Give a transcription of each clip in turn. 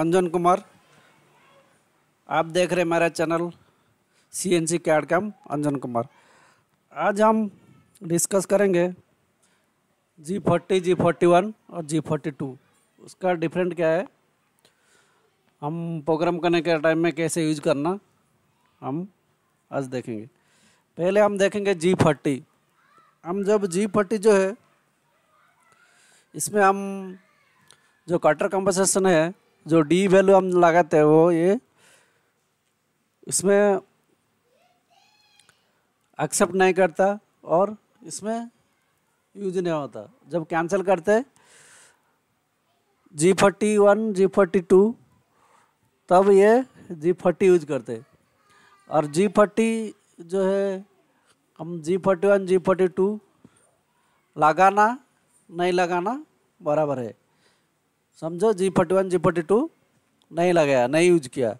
अंजन कुमार आप देख रहे मेरा channel C N C CAD CAM Anjan Kumar आज हम डिस्कस करेंगे G forty G forty one और जी फोर्टी टू उसका डिफरेंट क्या है हम प्रोग्राम करने के टाइम में कैसे यूज करना हम आज देखेंगे पहले हम देखेंगे जी फोर्टी हम जब जी फोर्टी जो है इसमें हम जो कटर कंपनसेशन है जो डी वैल्यू हम लगाते हैं वो ये इसमें एक्सेप्ट नहीं करता और इसमें यूज नहीं होता जब कैंसिल करते G forty one G forty two तब ये जी फोर्टी यूज करते और जी फोर्टी जो है हम G forty one G forty two लगाना नहीं लगाना बराबर है समझो G forty one G forty two नहीं लगाया नहीं यूज किया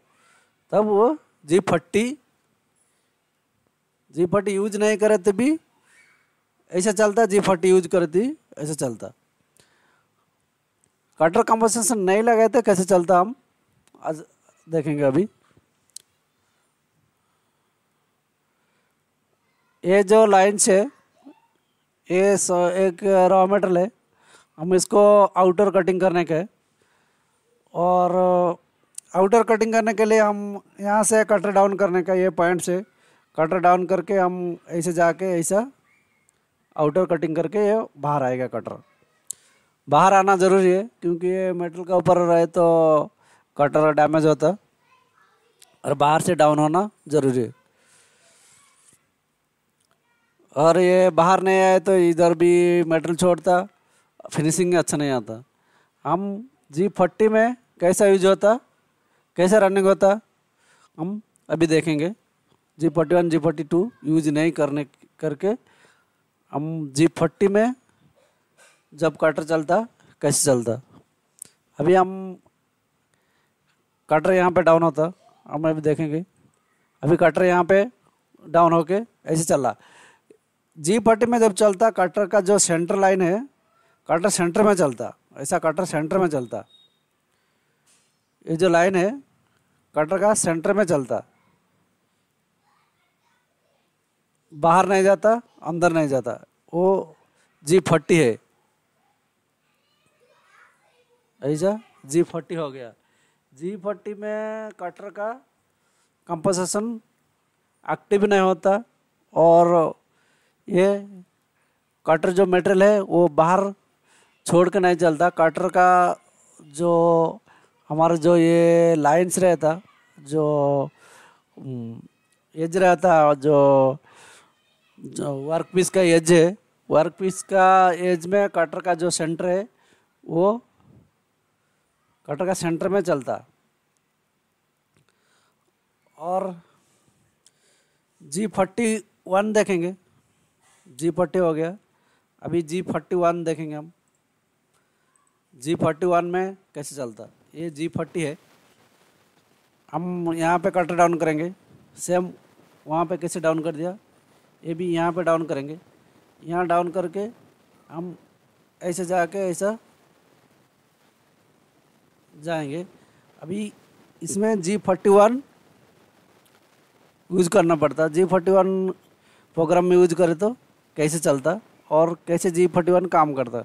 तब वो G forty G forty use नहीं करे तो भी ऐसा चलता जी फोर्टी यूज करती ऐसा चलता कटर कंपनसेशन नहीं लगाए थे तो कैसे चलता हम आज देखेंगे अभी ये जो लाइन्स है ये एक रॉ मेटर है हम इसको आउटर कटिंग करने के और आउटर uh, कटिंग करने के लिए हम यहाँ से कटर डाउन करने का ये पॉइंट से कटर डाउन करके हम ऐसे जाके ऐसा आउटर कटिंग करके ये बाहर आएगा कटर बाहर आना ज़रूरी है क्योंकि ये मेटल का ऊपर रहे तो कटर डैमेज होता और बाहर से डाउन होना ज़रूरी है और ये बाहर नहीं आए तो इधर भी मेटल छोड़ता फिनिशिंग अच्छा नहीं आता हम जी फोर्टी में कैसा यूज होता कैसा रनिंग होता हम अभी देखेंगे G forty one G forty two use नहीं करने करके हम जी फोर्टी में जब कटर चलता कैसे चलता अभी हम कटर यहाँ पे डाउन होता हम अभी देखेंगे अभी कटर यहाँ पे डाउन होके ऐसे चला जी फोर्टी में जब चलता कटर का जो सेंटर लाइन है कटर सेंटर में चलता ऐसा कटर सेंटर में चलता ये जो लाइन है कटर का सेंटर में चलता बाहर नहीं जाता अंदर नहीं जाता वो जी फोर्टी है ऐसा जी फोर्टी हो गया जी फोर्टी में कटर का कंपोजिशन एक्टिव नहीं होता और ये कटर जो मटेरियल है वो बाहर छोड़ के नहीं चलता कटर का जो हमारा जो ये लाइन्स रहता जो एज हम्म, रहता जो जो वर्क पीस का एज है वर्क पीस का एज में कटर का जो सेंटर है वो कटर का सेंटर में चलता और जी फोर्टी वन देखेंगे जी फोर्टी हो गया अभी जी फोर्टी वन देखेंगे हम जी फोर्टी वन में कैसे चलता ये जी फोर्टी है हम यहाँ पे कटर डाउन करेंगे सेम वहाँ पे कैसे डाउन कर दिया ये भी यहाँ पे डाउन करेंगे यहाँ डाउन करके हम ऐसे जाके ऐसा जाएंगे अभी इसमें जी फोर्टी वन यूज़ करना पड़ता जी फोर्टी वन प्रोग्राम में यूज करें तो कैसे चलता और कैसे जी फोर्टी वन काम करता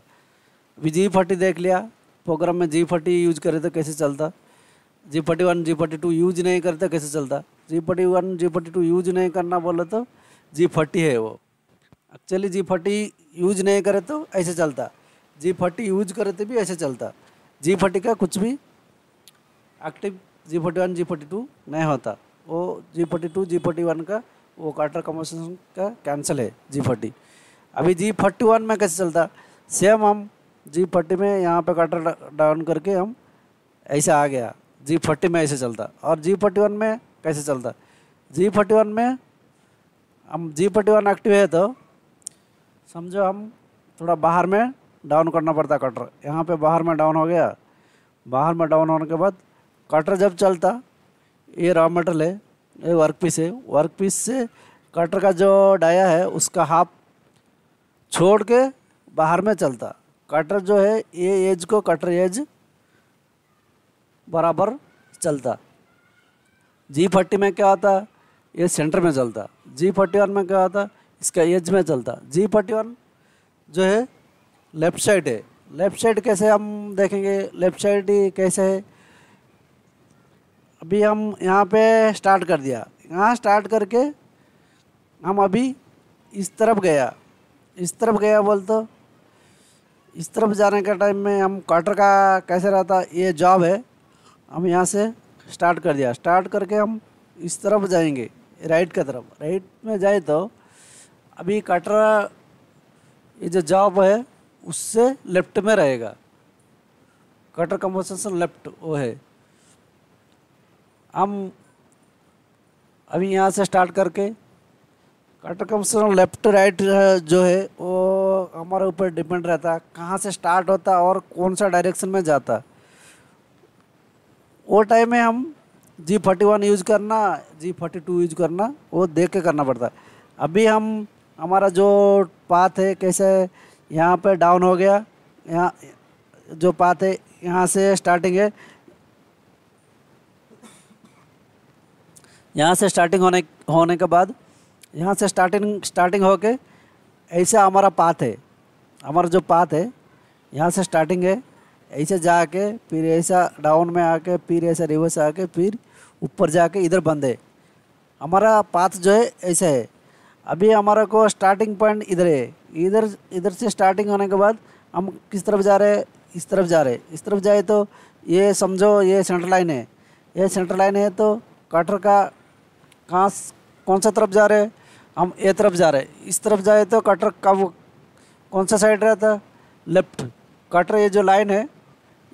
अभी जी फोर्टी देख लिया प्रोग्राम में जी फोर्टी यूज करे तो कैसे चलता G forty one G forty two use नहीं करे तो कैसे चलता G forty one G forty two use नहीं करना बोले तो जी फोर्टी है वो एक्चुअली जी फोर्टी यूज नहीं करे तो ऐसे चलता जी फोर्टी यूज करे तो भी ऐसे चलता जी फोर्टी का कुछ भी active G forty one G forty two नहीं होता वो G forty two G forty one का वो कार्टर कमोशन का कैंसिल है जी फोर्टी अभी जी फोर्टी वन में कैसे चलता सेम हम जी फट्टी में यहाँ पे कटर डाउन करके हम ऐसे आ गया जी फट्टी में ऐसे चलता और जी फोर्टी वन में कैसे चलता जी फोर्टी वन में हम जी फोर्टी वन एक्टिव है तो समझो हम थोड़ा बाहर में डाउन करना पड़ता कटर यहाँ पे बाहर में डाउन हो गया बाहर में डाउन होने के बाद कटर जब चलता ये रॉ मेटल है ये वर्क पीस है वर्क पीस से कटर का जो डाया है उसका हाफ छोड़ के बाहर में चलता कटर जो है ये एज को कटर एज बराबर चलता जी फोर्टी में क्या होता ये सेंटर में चलता जी फोर्टी वन में क्या होता इसका एज में चलता जी फोर्टी वन जो है लेफ्ट साइड है लेफ्ट साइड कैसे हम देखेंगे लेफ्ट साइड कैसे है अभी हम यहाँ पे स्टार्ट कर दिया यहाँ स्टार्ट करके हम अभी इस तरफ गया इस तरफ गया बोल तो इस तरफ जाने के टाइम में हम क्वार्टर का कैसे रहता ये जॉब है हम यहाँ से स्टार्ट कर दिया स्टार्ट करके हम इस तरफ जाएंगे राइट की तरफ राइट में जाए तो अभी क्वार्टर ये जो जॉब है उससे लेफ्ट में रहेगा कटर कंपोजिशन लेफ्ट वो है हम अभी यहाँ से स्टार्ट करके कटर कंपोजिशन लेफ्ट राइट जो है वो हमारे ऊपर डिपेंड रहता कहाँ से स्टार्ट होता और कौन सा डायरेक्शन में जाता वो टाइम में हम जी फोर्टी वन यूज करना जी फोर्टी टू यूज करना वो देख के करना पड़ता है अभी हम हमारा जो पाथ है कैसे यहाँ पे डाउन हो गया यहाँ जो पाथ है यहाँ से स्टार्टिंग है यहाँ से स्टार्टिंग होने होने के बाद यहाँ से स्टार्टिंग स्टार्टिंग होके ऐसा हमारा पाथ है हमारा जो पाथ है यहाँ से स्टार्टिंग है ऐसे जाके फिर ऐसा डाउन में आके फिर ऐसा रिवर्स आके फिर ऊपर जाके इधर बंद है हमारा पाथ जो है ऐसा है अभी हमारा को स्टार्टिंग पॉइंट इधर है इधर इधर से स्टार्टिंग होने के बाद हम किस तरफ जा रहे हैं इस तरफ जा रहे हैं इस तरफ जाए तो ये समझो ये सेंटर लाइन है ये सेंटर लाइन है तो कटर का कहाँ कौन सा तरफ जा रहे हैं हम ये तरफ जा रहे हैं इस तरफ जाए तो कटर कब कौन सा साइड रहता है लेफ्ट कटर ये जो लाइन है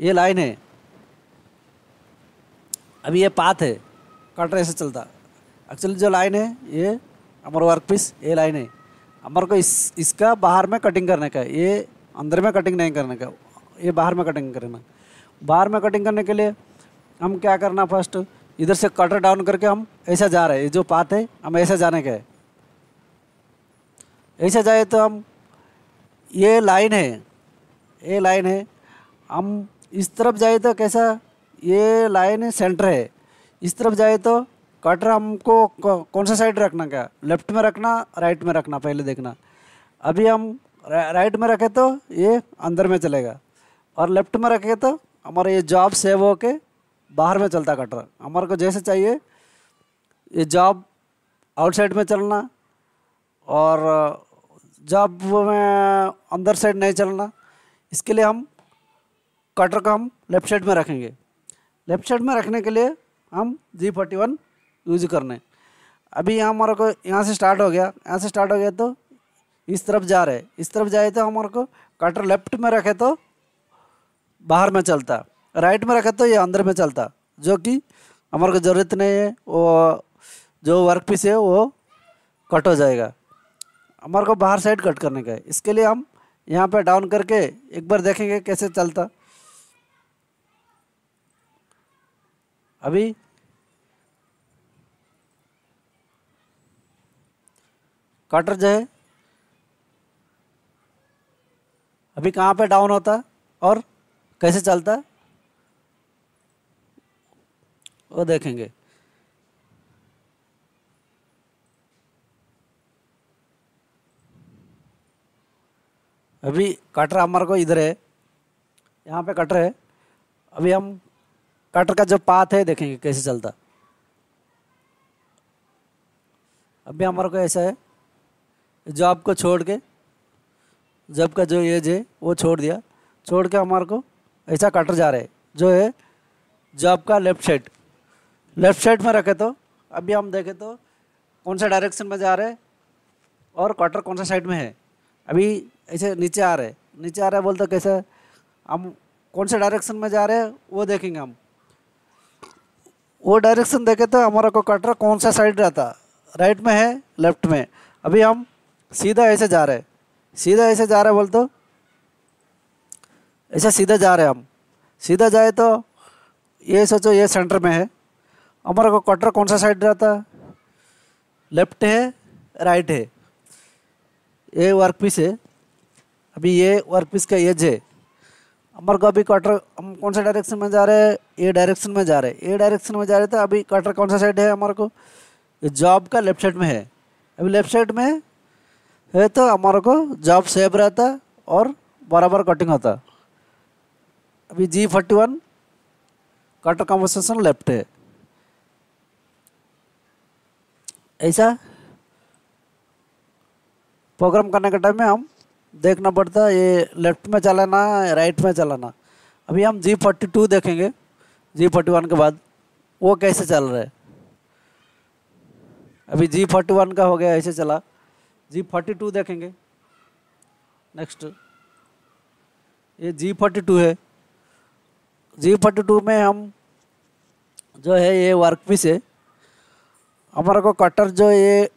ये लाइन है अभी ये पाथ है कटर ऐसे चलता एक्चुअली जो लाइन है ये हमारा वर्क पीस ये लाइन है हमारे को इस इसका बाहर में कटिंग करने का है ये अंदर में कटिंग नहीं करने का ये बाहर में कटिंग करना बाहर में कटिंग करने के लिए हम क्या करना फर्स्ट इधर से कटर डाउन करके हम ऐसा जा रहे हैं जो पाथ है हम ऐसा जाने का है ऐसे जाए तो हम ये लाइन है ये लाइन है हम इस तरफ जाए तो कैसा ये लाइन सेंटर है इस तरफ जाए तो कटर हमको कौन सा साइड रखना क्या लेफ्ट में रखना राइट में रखना पहले देखना अभी हम राइट में रखे तो ये अंदर में चलेगा और लेफ्ट में रखे तो हमारा ये जॉब सेव हो के बाहर में चलता कटर हमारे को जैसे चाहिए ये जॉब आउटसाइड में चलना और जब मैं अंदर साइड नहीं चलना इसके लिए हम कटर का हम लेफ्ट साइड में रखेंगे लेफ्ट साइड में रखने के लिए हम जी फोर्टी वन यूज करने अभी यहाँ हमारे को यहाँ से स्टार्ट हो गया यहाँ से स्टार्ट हो गया तो इस तरफ जा रहे इस तरफ जाए तो हमारे को कटर लेफ्ट में रखे तो बाहर में चलता राइट में रखे तो ये अंदर में चलता जो कि हमारे को ज़रूरत नहीं है वो जो वर्क पीस है वो कट हो जाएगा हमारे को बाहर साइड कट करने का है इसके लिए हम यहाँ पे डाउन करके एक बार देखेंगे कैसे चलता अभी कटर जो है अभी कहाँ पे डाउन होता और कैसे चलता वो देखेंगे अभी कटर हमारे को इधर है यहाँ पे कटर है अभी हम कटर का जो पाथ है देखेंगे कैसे चलता अभी हमारे को ऐसा है जो आपको छोड़ के जब का जो एज है वो छोड़ दिया छोड़ के हमारे को ऐसा कटर जा रहा है जो है जो आपका लेफ्ट साइड लेफ्ट साइड में रखे तो अभी हम देखें तो कौन सा डायरेक्शन में जा रहे हैं और कटर कौन सा साइड में है अभी ऐसे नीचे आ रहे नीचे आ रहे बोलते कैसे हम कौन से डायरेक्शन में जा रहे हैं वो देखेंगे हम वो डायरेक्शन देखे तो हमारा को कटर कौन सा साइड रहता राइट में है लेफ्ट में अभी हम सीधा ऐसे जा रहे सीधा ऐसे जा रहे बोल तो ऐसे सीधा जा रहे हम सीधा जाए तो ये सोचो ये सेंटर में है हमारा को कटर कौन सा साइड रहता है लेफ्ट है राइट है ये वर्क पीस है अभी ये वर्क पीस का एज है हमारे को अभी कटर हम कौन सा डायरेक्शन में जा रहे हैं ए डायरेक्शन में जा रहे हैं ए डायरेक्शन में जा रहे थे तो अभी कटर कौन सा साइड है हमारे को जॉब का लेफ्ट साइड में है अभी लेफ्ट साइड में है तो हमारे को जॉब सेफ रहता और बराबर कटिंग होता अभी G forty one cutter compensation left है ऐसा प्रोग्राम करने के टाइम में हम देखना पड़ता है ये लेफ्ट में चलाना है राइट में चलाना अभी हम जी फोर्टी टू देखेंगे जी फोर्टी वन के बाद वो कैसे चल रहा है अभी जी फोर्टी वन का हो गया ऐसे चला जी फोर्टी टू देखेंगे नेक्स्ट ये जी फोर्टी टू है जी फोर्टी टू में हम जो है ये वर्क पीस है हमारे को कटर जो ये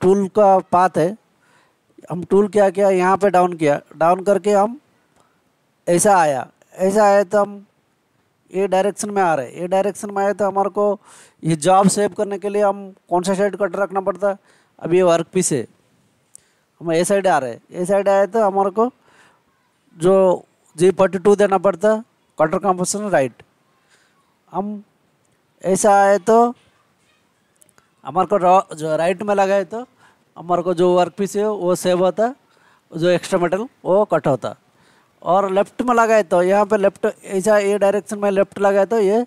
टूल का पात है हम टूल क्या किया यहाँ पे डाउन किया डाउन करके हम ऐसा आया ऐसा आया तो हम ये डायरेक्शन में आ रहे हैं ये डायरेक्शन में आए तो हमारे को ये जॉब सेव करने के लिए हम कौन सा साइड कट रखना पड़ता है अब ये वर्क पीस है हम ए साइड आ रहे ए साइड आए तो हमारे को जो जी फोर्टी टू देना पड़ता कटर कंपोजिशन राइट हम ऐसा आए तो हमारे को जो राइट में लगाए तो हमारे को जो वर्क पीस है वो सेव होता जो एक्स्ट्रा मेटल वो कट होता और लेफ्ट में लगाए तो यहाँ पे लेफ्ट ऐसा ये डायरेक्शन में लेफ्ट लगाए तो ये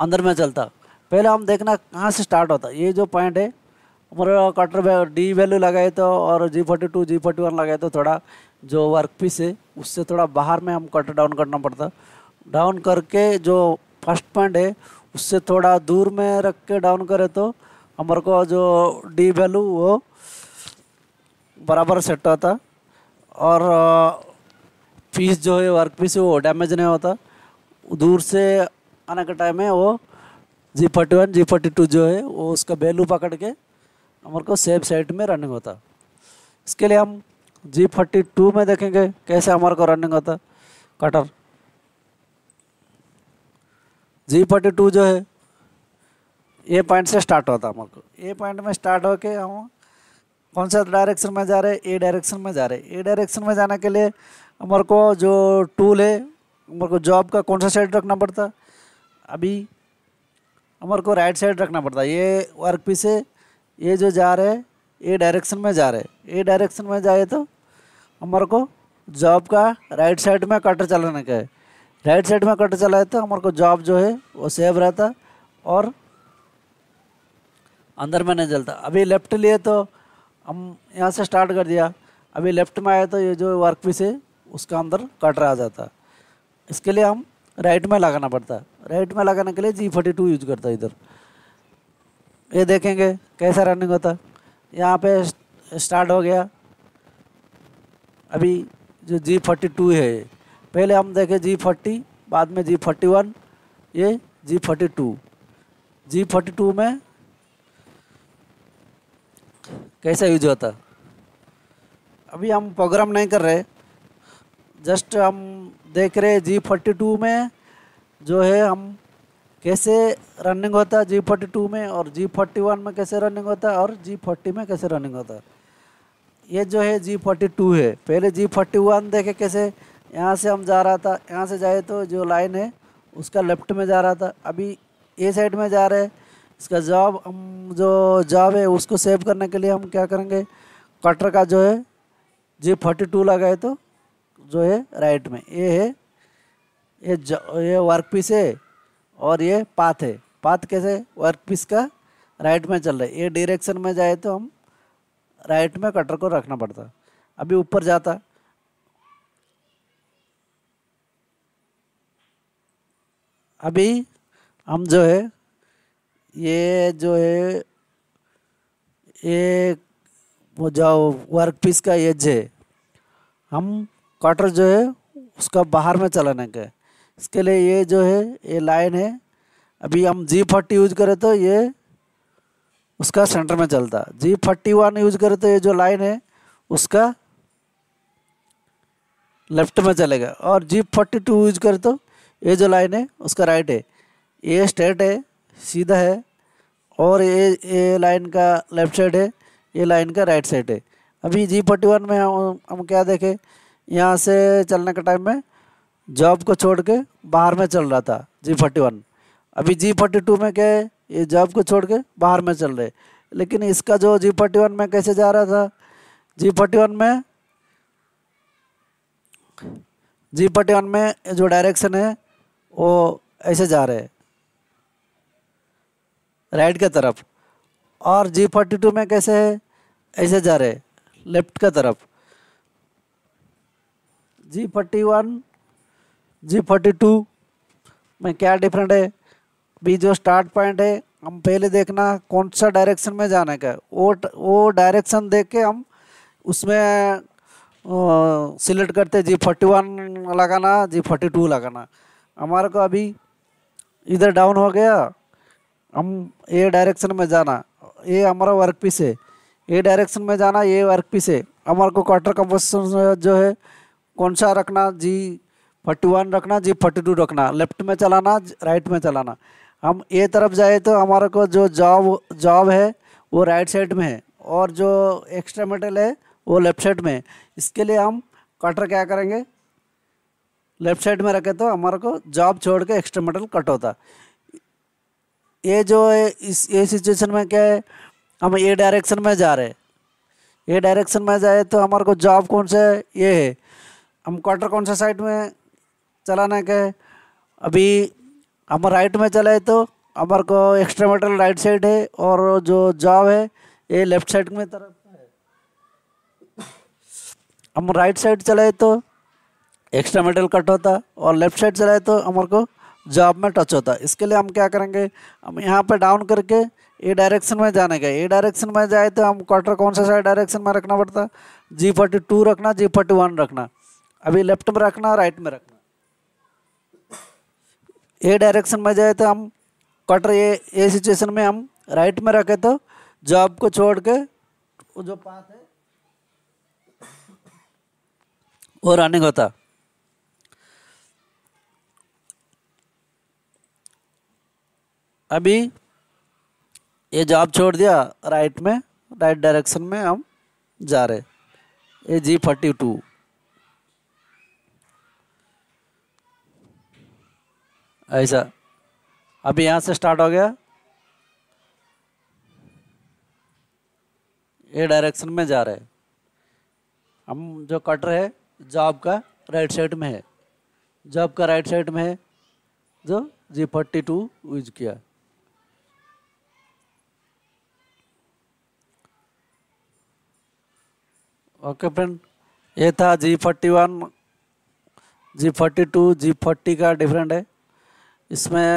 अंदर में चलता पहले हम देखना कहाँ से स्टार्ट होता ये जो पॉइंट है हमारा कटर डी वैल्यू लगाए तो और G forty two G forty one लगाए तो थोड़ा जो वर्क पीस है उससे थोड़ा बाहर में हम कटर डाउन करना पड़ता डाउन करके जो फर्स्ट पॉइंट है उससे थोड़ा दूर में रख के डाउन करे तो हमारे को जो डी वैल्यू वो बराबर सेट होता और पीस जो है वर्क पीस वो डैमेज नहीं होता दूर से आने के टाइम में वो G forty one G forty two जो है वो उसका बेलू पकड़ के हमारे को सेफ साइड में रनिंग होता इसके लिए हम जी फोर्टी टू में देखेंगे कैसे हमारे को रनिंग होता कटर जी फोर्टी टू जो है ए पॉइंट से स्टार्ट होता हमारे को ए पॉइंट में स्टार्ट होके हम कौन सा डायरेक्शन में जा रहे हैं ए डायरेक्शन में जा रहे हैं ए डायरेक्शन में जाने के लिए हमारे को जो टूल है हमारे को जॉब का कौन सा साइड रखना पड़ता अभी हमारे को राइट साइड रखना पड़ता ये वर्क पीस है ये जो जा रहे हैं ए डायरेक्शन में जा रहे हैं ए डायरेक्शन में जाए तो हमारे को जॉब का राइट साइड में कटर चलाने का है राइट साइड में कटर चलाए तो हमारे को जॉब जो है वो सेव रहता और अंदर में नहीं जलता अभी लेफ्ट लिए तो हम यहाँ से स्टार्ट कर दिया अभी लेफ्ट में आया तो ये जो वर्क पीस है उसका अंदर कटरा आ जाता इसके लिए हम राइट में लगाना पड़ता है राइट में लगाने के लिए जी फोर्टी टू यूज करता है इधर ये देखेंगे कैसा रनिंग होता है यहाँ पे स्टार्ट हो गया अभी जो जी फोर्टी टू है पहले हम देखे जी फोर्टी बाद में जी फोर्टी वन ये G forty two G forty two में कैसा यूज होता अभी हम प्रोग्राम नहीं कर रहे जस्ट हम देख रहे जी फोर्टी टू में जो है हम कैसे रनिंग होता है जी फोर्टी टू में और जी फोर्टी वन में कैसे रनिंग होता है और जी फोर्टी में कैसे रनिंग होता है ये जो है जी फोर्टी टू है पहले जी फोर्टी वन देखे कैसे यहाँ से हम जा रहा था यहाँ से जाए तो जो लाइन है उसका लेफ्ट में जा रहा था अभी ए साइड में जा रहे इसका जॉब हम जो जॉब है उसको सेव करने के लिए हम क्या करेंगे कटर का जो है जी फोर्टी टू लगाए तो जो है राइट में ये है ये ये वर्क पीस है और ये पाथ है पाथ कैसे वर्क पीस का राइट में चल रहा है ये डायरेक्शन में जाए तो हम राइट में कटर को रखना पड़ता अभी ऊपर जाता अभी हम जो है ये जो है ये वो जो वर्क पीस का एज है हम कटर जो है उसका बाहर में चलाने के इसके लिए ये जो है ये लाइन है अभी हम जी फोर्टी यूज करें तो ये उसका सेंटर में चलता जी फोर्टी वन यूज करें तो ये जो लाइन है उसका लेफ्ट में चलेगा और जी फोर्टी टू यूज करें तो ये जो लाइन है उसका राइट है ये स्ट्रेट है सीधा है और ये ये लाइन का लेफ्ट साइड है ये लाइन का राइट साइड है अभी जी फोर्टी वन में हम हम क्या देखें यहाँ से चलने के टाइम में जॉब को छोड़ के बाहर में चल रहा था जी फोर्टी वन अभी जी फोर्टी टू में क्या है ये जॉब को छोड़ के बाहर में चल रहे लेकिन इसका जो जी फोर्टी वन में कैसे जा रहा था जी फोर्टी वन में जी फोर्टी वन में जो डायरेक्शन है वो ऐसे जा रहे हैं राइट का तरफ और जी फोर्टी टू में कैसे है ऐसे जा रहे लेफ्ट का तरफ G forty one G forty two में क्या डिफरेंट है भी जो स्टार्ट पॉइंट है हम पहले देखना कौन सा डायरेक्शन में जाने का वो वो डायरेक्शन देख के हम उसमें सिलेक्ट करते जी फोर्टी वन लगाना जी फोर्टी टू लगाना हमारे को अभी इधर डाउन हो गया हम ए डायरेक्शन में जाना ये हमारा वर्क पीस है ए डायरेक्शन में जाना ये वर्क पीस है हमारे को क्वार्टर कंपोजिशन जो है कौन सा रखना जी फोर्टी वन रखना जी फोर्टी टू रखना लेफ्ट में चलाना राइट में चलाना हम ए तरफ जाए तो हमारे को जो जॉब जॉब है वो राइट साइड में है और जो एक्स्ट्रा मेटल है वो लेफ्ट साइड में है इसके लिए हम कटर क्या करेंगे लेफ्ट साइड में रखे तो हमारे को जॉब छोड़ के एक्स्ट्रा मेटल कट होता ये जो है इस ये सिचुएशन में क्या है हम ये डायरेक्शन में जा रहे हैं ये डायरेक्शन में जाए तो हमारे को जॉब कौन सा है ये है हम क्वार्टर कौन सा साइड में चलाना क्या है अभी हम राइट में चलाए तो हमारे को एक्स्ट्रा मेटल राइट साइड है और जो जॉब है ये लेफ्ट साइड में तरफ है हम राइट साइड चलाए तो एक्स्ट्रा मेटल कट होता और लेफ्ट साइड चलाए तो हमारे को जॉब में टच होता है इसके लिए हम क्या करेंगे हम यहाँ पर डाउन करके ए डायरेक्शन में जाने गए ए डायरेक्शन में जाए तो हम क्वार्टर कौन सा साइड डायरेक्शन में रखना पड़ता है जी फोर्टी टू रखना जी फोर्टी वन रखना अभी लेफ्ट में रखना राइट में रखना ए डायरेक्शन में जाए तो हम क्वार्टर ए ए सिचुएशन में हम राइट में रखे तो जॉब को छोड़ के जो पाथ है वो रनिंग होता अभी ये जॉब छोड़ दिया राइट में राइट डायरेक्शन में हम जा रहे ये जी फोर्टी टू ऐसा अभी यहाँ से स्टार्ट हो गया ये डायरेक्शन में जा रहे हम जो कट रहे हैं जॉब का राइट साइड में है जॉब का राइट साइड में है जो जी फोर्टी टू यूज किया ओके फ्रेंड ये था G forty one G forty two G forty का डिफरेंट है इसमें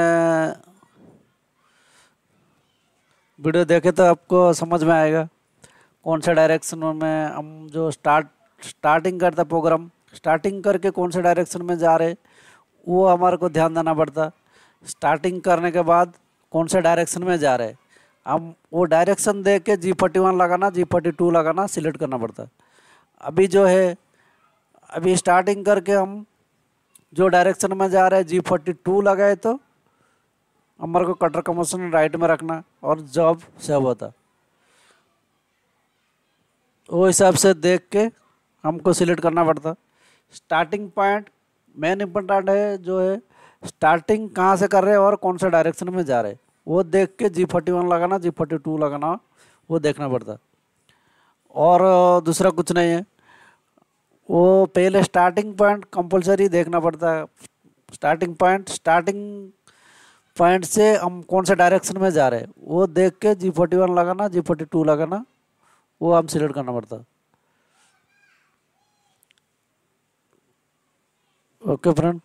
वीडियो देखे तो आपको समझ में आएगा कौन सा डायरेक्शन में हम जो स्टार्ट स्टार्टिंग करता प्रोग्राम स्टार्टिंग करके कौन से डायरेक्शन में जा रहे वो हमारे को ध्यान देना पड़ता स्टार्टिंग करने के बाद कौन से डायरेक्शन में जा रहे हम वो डायरेक्शन देख के जी फोर्टी वन लगाना जी फोर्टी टू लगाना सिलेक्ट करना पड़ता है अभी जो है अभी स्टार्टिंग करके हम जो डायरेक्शन में जा रहे हैं जी फोर्टी टू लगाए तो हमारे को कटर कमोशन राइट में रखना और जॉब सेव होता वो हिसाब से देख के हमको सिलेक्ट करना पड़ता स्टार्टिंग पॉइंट मेन इम्पोर्टेंट है जो है स्टार्टिंग कहाँ से कर रहे हैं और कौन से डायरेक्शन में जा रहे हैं वो देख के जी फोर्टी वन लगाना जी फोर्टी टू लगाना वो देखना पड़ता और दूसरा कुछ नहीं है वो पहले स्टार्टिंग पॉइंट कंपलसरी देखना पड़ता है स्टार्टिंग पॉइंट स्टार्टिंग पॉइंट से हम कौन से डायरेक्शन में जा रहे हैं वो देख के जी फोर्टी वन लगाना जी फोर्टी टू लगाना वो हम सिलेक्ट करना पड़ता okay friend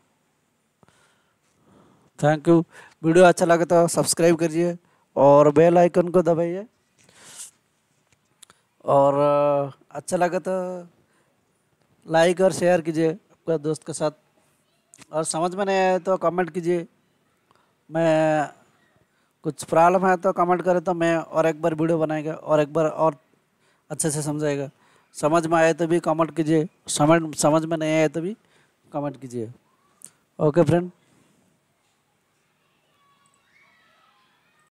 thank you video अच्छा लगे तो सब्सक्राइब करिए और बेल आइकन को दबाइए और अच्छा लगे तो लाइक और शेयर कीजिए आपका दोस्त के साथ और समझ में नहीं आए तो कमेंट कीजिए मैं कुछ प्रॉब्लम है तो कमेंट करें तो मैं और एक बार वीडियो बनाएगा और एक बार और अच्छे से समझाएगा समझ में आए तो भी कमेंट कीजिए समझ समझ में नहीं आए तो भी कमेंट कीजिए ओके फ्रेंड